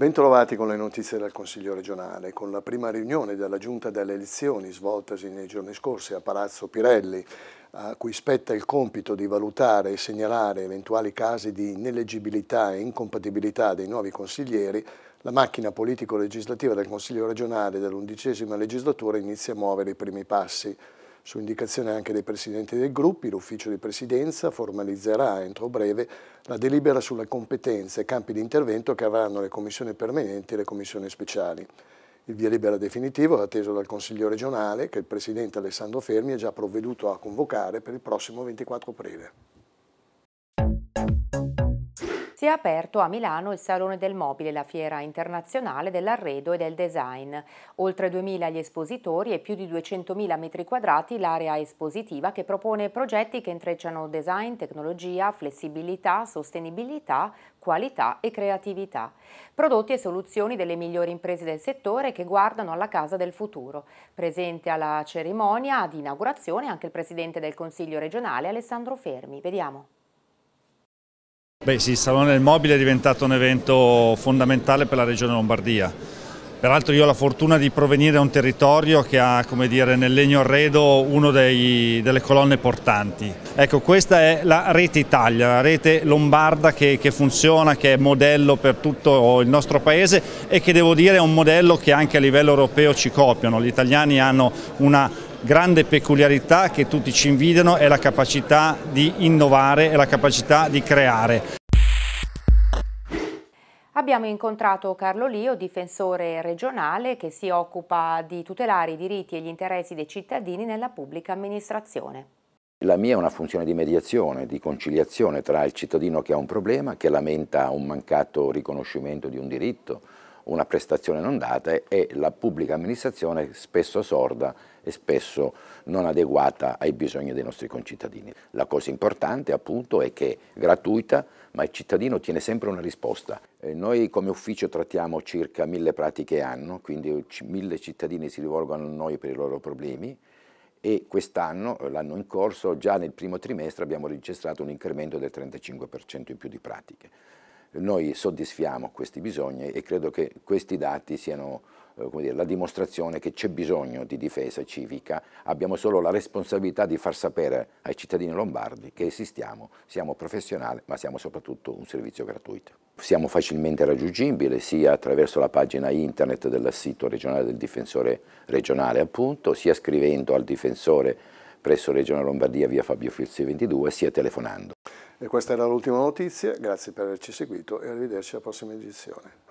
Bentrovati con le notizie del Consiglio regionale. Con la prima riunione della Giunta delle elezioni svoltasi nei giorni scorsi a Palazzo Pirelli, a cui spetta il compito di valutare e segnalare eventuali casi di ineleggibilità e incompatibilità dei nuovi consiglieri, la macchina politico-legislativa del Consiglio regionale dell'undicesima legislatura inizia a muovere i primi passi. Su indicazione anche dei presidenti dei gruppi, l'ufficio di presidenza formalizzerà entro breve la delibera sulle competenze e campi di intervento che avranno le commissioni permanenti e le commissioni speciali. Il via libera definitivo è atteso dal Consiglio regionale che il Presidente Alessandro Fermi ha già provveduto a convocare per il prossimo 24 aprile si è aperto a Milano il Salone del Mobile, la fiera internazionale dell'arredo e del design. Oltre 2.000 gli espositori e più di 200.000 metri quadrati l'area espositiva che propone progetti che intrecciano design, tecnologia, flessibilità, sostenibilità, qualità e creatività. Prodotti e soluzioni delle migliori imprese del settore che guardano alla casa del futuro. Presente alla cerimonia di inaugurazione anche il Presidente del Consiglio regionale Alessandro Fermi. Vediamo. Beh sì, il Salone del Mobile è diventato un evento fondamentale per la Regione Lombardia. Peraltro io ho la fortuna di provenire da un territorio che ha, come dire, nel legno arredo una delle colonne portanti. Ecco, questa è la rete Italia, la rete lombarda che, che funziona, che è modello per tutto il nostro paese e che devo dire è un modello che anche a livello europeo ci copiano. Gli italiani hanno una grande peculiarità che tutti ci invidiano è la capacità di innovare e la capacità di creare. Abbiamo incontrato Carlo Lio, difensore regionale che si occupa di tutelare i diritti e gli interessi dei cittadini nella pubblica amministrazione. La mia è una funzione di mediazione, di conciliazione tra il cittadino che ha un problema, che lamenta un mancato riconoscimento di un diritto, una prestazione non data e la pubblica amministrazione spesso sorda e spesso non adeguata ai bisogni dei nostri concittadini. La cosa importante appunto è che è gratuita ma il cittadino ottiene sempre una risposta. noi come ufficio trattiamo circa mille pratiche anno, quindi mille cittadini si rivolgono a noi per i loro problemi e quest'anno, l'anno in corso, già nel primo trimestre abbiamo registrato un incremento del 35% in più di pratiche noi soddisfiamo questi bisogni e credo che questi dati siano eh, dire, la dimostrazione che c'è bisogno di difesa civica, abbiamo solo la responsabilità di far sapere ai cittadini lombardi che esistiamo, siamo professionali ma siamo soprattutto un servizio gratuito. Siamo facilmente raggiungibili sia attraverso la pagina internet del sito regionale del difensore regionale appunto, sia scrivendo al difensore presso Regione Lombardia via Fabio Filzi 22, sia telefonando. E questa era l'ultima notizia, grazie per averci seguito e arrivederci alla prossima edizione.